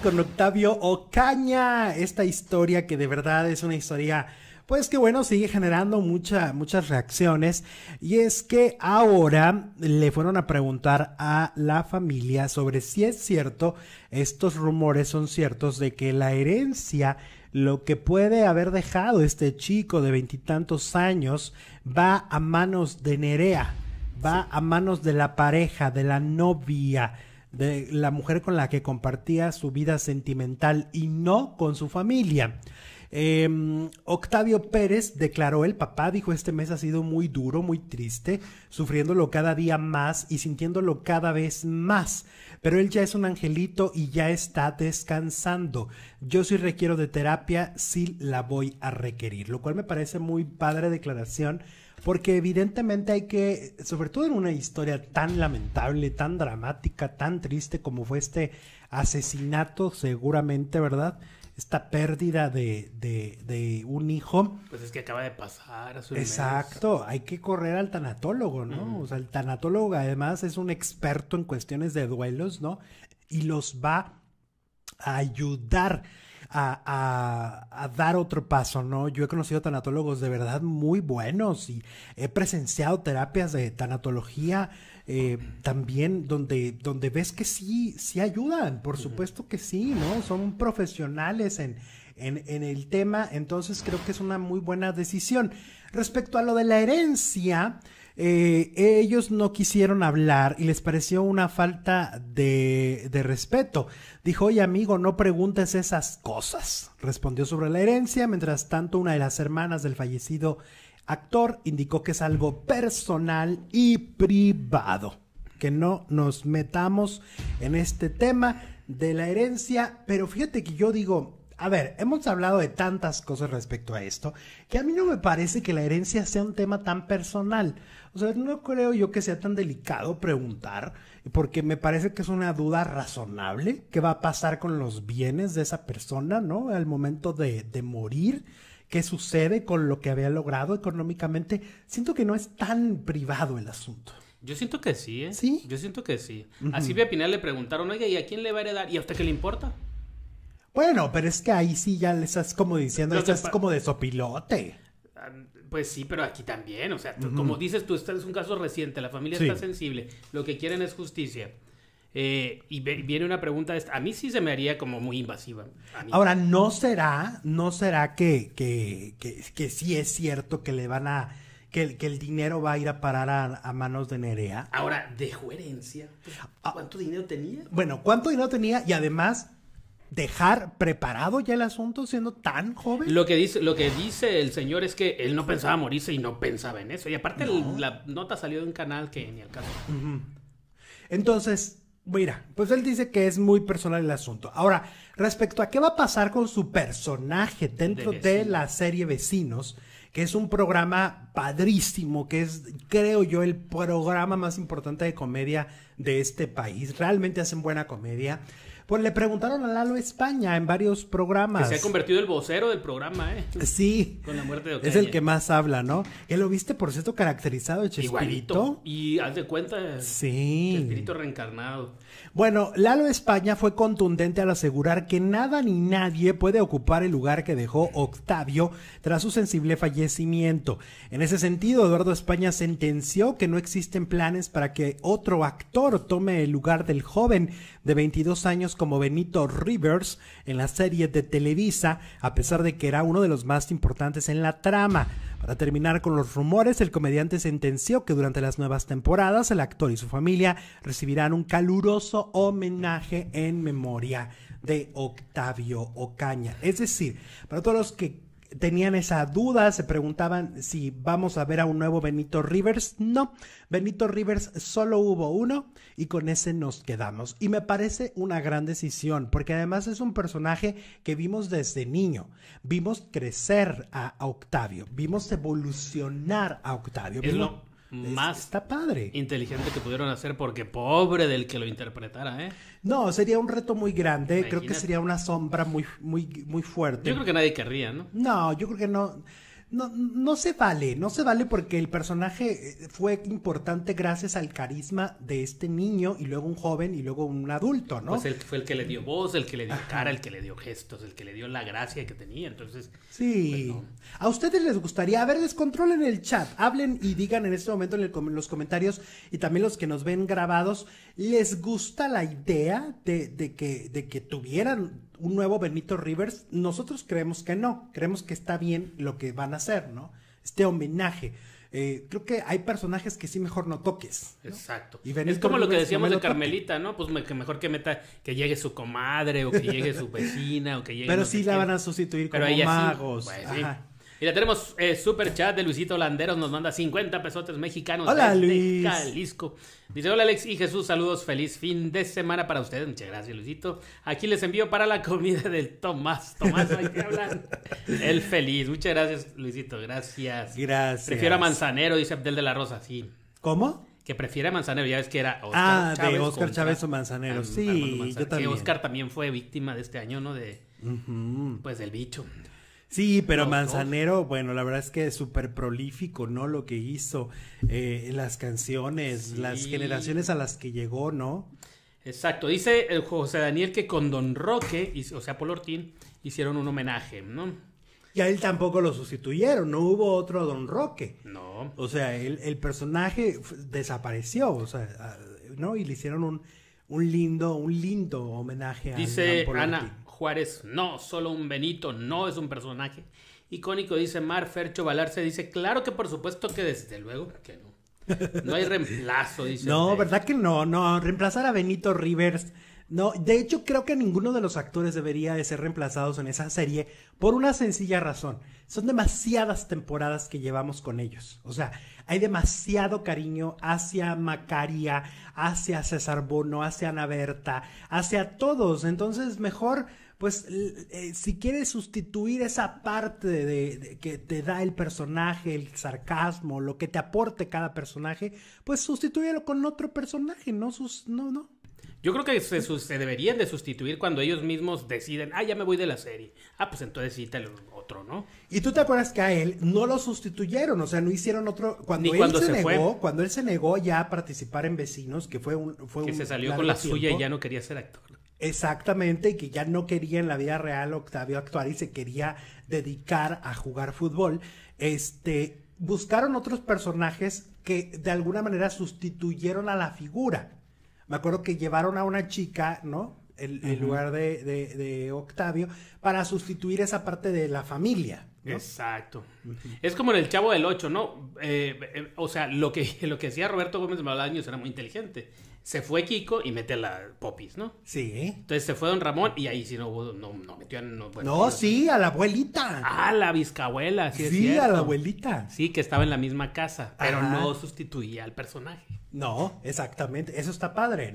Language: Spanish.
con Octavio Ocaña, esta historia que de verdad es una historia, pues que bueno, sigue generando muchas muchas reacciones. Y es que ahora le fueron a preguntar a la familia sobre si es cierto, estos rumores son ciertos de que la herencia, lo que puede haber dejado este chico de veintitantos años, va a manos de Nerea, va a manos de la pareja, de la novia de la mujer con la que compartía su vida sentimental y no con su familia. Em, Octavio Pérez declaró, el papá dijo, este mes ha sido muy duro, muy triste, sufriéndolo cada día más y sintiéndolo cada vez más, pero él ya es un angelito y ya está descansando. Yo sí requiero de terapia, sí la voy a requerir, lo cual me parece muy padre declaración porque evidentemente hay que, sobre todo en una historia tan lamentable, tan dramática, tan triste como fue este asesinato, seguramente, ¿verdad? Esta pérdida de, de, un hijo. Pues es que acaba de pasar. A su Exacto, hay que correr al tanatólogo, ¿no? O sea, el tanatólogo además es un experto en cuestiones de duelos, ¿no? Y los va a ayudar a, dar otro paso, ¿no? Yo he conocido tanatólogos de verdad muy buenos y he presenciado terapias de tanatología eh, también donde, donde ves que sí, sí ayudan, por supuesto que sí, ¿no? Son profesionales en, en, en el tema, entonces creo que es una muy buena decisión. Respecto a lo de la herencia, eh, ellos no quisieron hablar y les pareció una falta de, de respeto. Dijo, oye amigo, no preguntes esas cosas. Respondió sobre la herencia, mientras tanto una de las hermanas del fallecido actor indicó que es algo personal y privado, que no nos metamos en este tema de la herencia, pero fíjate que yo digo, a ver, hemos hablado de tantas cosas respecto a esto que a mí no me parece que la herencia sea un tema tan personal. O sea, no creo yo que sea tan delicado preguntar, porque me parece que es una duda razonable. ¿Qué va a pasar con los bienes de esa persona, no? Al momento de, morir, ¿qué sucede con lo que había logrado económicamente? Siento que no es tan privado el asunto. Yo siento que sí, ¿eh? Sí. Yo siento que sí. Así A Silvia Pinal le preguntaron, oye, ¿y a quién le va a heredar? ¿Y a usted qué le importa? Bueno, pero es que ahí sí ya le estás como diciendo, estás como de sopilote. Pues sí, pero aquí también, o sea, como dices tú, este es un caso reciente, la familia está sensible, lo que quieren es justicia. Eh, y viene una pregunta, a mí sí se me haría como muy invasiva. Ahora, ¿no será, no será que, que, que, que, sí es cierto que le van a, que, el dinero va a ir a parar a, manos de Nerea? Ahora, de herencia? Pues, ah. ¿Cuánto dinero tenía? Bueno, ¿cuánto dinero tenía? Y además, dejar preparado ya el asunto siendo tan joven. Lo que dice, lo que dice el señor es que él no pensaba morirse y no pensaba en eso. Y aparte la nota salió de un canal que ni al caso. Entonces, mira, pues él dice que es muy personal el asunto. Ahora, respecto a qué va a pasar con su personaje dentro de la serie Vecinos, que es un programa padrísimo, que es, creo yo, el programa más importante de comedia de este país. Realmente hacen buena comedia. Pues le preguntaron a Lalo España en varios programas. se ha convertido el vocero del programa, ¿eh? Sí. Con la muerte de Ocaña. Es el que más habla, ¿no? ¿Él lo viste, por cierto, caracterizado de Chespirito. Igualito. Y haz de cuenta. Sí. Chespirito reencarnado. Bueno, Lalo España fue contundente al asegurar que nada ni nadie puede ocupar el lugar que dejó Octavio tras su sensible fallecimiento. En ese sentido, Eduardo España sentenció que no existen planes para que otro actor tome el lugar del joven de 22 años como Benito Rivers en la serie de Televisa, a pesar de que era uno de los más importantes en la trama. Para terminar con los rumores, el comediante sentenció que durante las nuevas temporadas el actor y su familia recibirán un caluroso homenaje en memoria de Octavio Ocaña. Es decir, para todos los que tenían esa duda, se preguntaban si vamos a ver a un nuevo Benito Rivers. No, Benito Rivers solo hubo uno y con ese nos quedamos. Y me parece una gran decisión, porque además es un personaje que vimos desde niño. Vimos crecer a, Octavio, vimos evolucionar a Octavio más padre. inteligente que pudieron hacer porque pobre del que lo interpretara, ¿eh? No, sería un reto muy grande, creo que sería una sombra muy, muy, muy fuerte. Yo creo que nadie querría, ¿no? No, yo creo que no no, no se vale, no se vale porque el personaje eh, fue importante gracias al carisma de este niño y luego un joven y luego un adulto, ¿no? Pues fue el que le dio mm. voz, el que le dio cara, el que le dio gestos, el que le dio la gracia que tenía, entonces... Sí. A ustedes les gustaría, a ver, descontrolen el chat, hablen y digan en este momento en, en, los comentarios y también los que nos ven grabados, ¿les gusta la idea de, de que, de que tuvieran un nuevo Benito Rivers? Nosotros creemos que no, creemos que está bien lo que van a hacer, ¿no? Este homenaje. Eh, creo que hay personajes que sí mejor no toques. Exacto. Y es como lo que decíamos de Carmelita, ¿no? Pues que mejor que meta que llegue su comadre o que llegue su vecina o que llegue. Pero sí la van a sustituir con como magos. Pues y la tenemos eh, super chat de Luisito Landeros, nos manda 50 pesotes mexicanos hola, Luis. Jalisco. Dice, hola Alex y Jesús, saludos, feliz fin de semana para ustedes. Muchas gracias, Luisito. Aquí les envío para la comida del Tomás. Tomás, ahí te hablan. El feliz. Muchas gracias, Luisito. Gracias. Gracias. Prefiero a Manzanero, dice Abdel de la Rosa, sí. ¿Cómo? que prefiere a Manzanero, ya ves que era Oscar ah, de Oscar Chávez o Manzanero, sí, yo también. Que Oscar también fue víctima de este año, ¿no? De, pues, del bicho. Sí, pero Manzanero, bueno, la verdad es que es súper prolífico, ¿no? Lo que hizo, eh, las canciones, las generaciones a las que llegó, ¿no? Exacto, dice el José Daniel que con Don Roque, o sea, Polortín, Ortín, hicieron un homenaje, ¿no? Y a él tampoco lo sustituyeron, no hubo otro Don Roque. No. O sea, el, personaje desapareció, o sea, ¿no? Y le hicieron un, lindo, un lindo homenaje a Dice Ana, Juárez, no, solo un Benito, no es un personaje. Icónico, dice Mar, Fercho se dice, claro que por supuesto que desde luego que no. No hay reemplazo, dice. no, ¿verdad que no? No, reemplazar a Benito Rivers. No, de hecho creo que ninguno de los actores debería de ser reemplazados en esa serie por una sencilla razón. Son demasiadas temporadas que llevamos con ellos. O sea, hay demasiado cariño hacia Macaria, hacia César Bono, hacia Ana Berta, hacia todos. Entonces, mejor pues eh, si quieres sustituir esa parte de, que te da el personaje, el sarcasmo, lo que te aporte cada personaje, pues sustitúyelo con otro personaje, no no, no. Yo creo que se, deberían de sustituir cuando ellos mismos deciden, ah, ya me voy de la serie. Ah, pues entonces sí, otro, ¿no? Y tú te acuerdas que a él no lo sustituyeron, o sea, no hicieron otro... Cuando él se, negó, cuando él se negó ya a participar en Vecinos, que fue un... Fue que se salió con la suya y ya no quería ser actor. Exactamente, y que ya no quería en la vida real Octavio actuar y se quería dedicar a jugar fútbol. Este, buscaron otros personajes que de alguna manera sustituyeron a la figura. Me acuerdo que llevaron a una chica, ¿no? En, lugar de, Octavio, para sustituir esa parte de la familia. Exacto. Es como en el Chavo del Ocho, ¿no? Eh, eh, o sea, lo que, lo que decía Roberto Gómez de era muy inteligente se fue Kiko y mete a la Popis, ¿no? Sí. Entonces se fue Don Ramón y ahí sí no no, no metió a... No, no sí, a la abuelita. Ah, la bisabuela, sí. Sí, a la abuelita. Sí, que estaba en la misma casa, pero no sustituía al personaje. No, exactamente, eso está padre.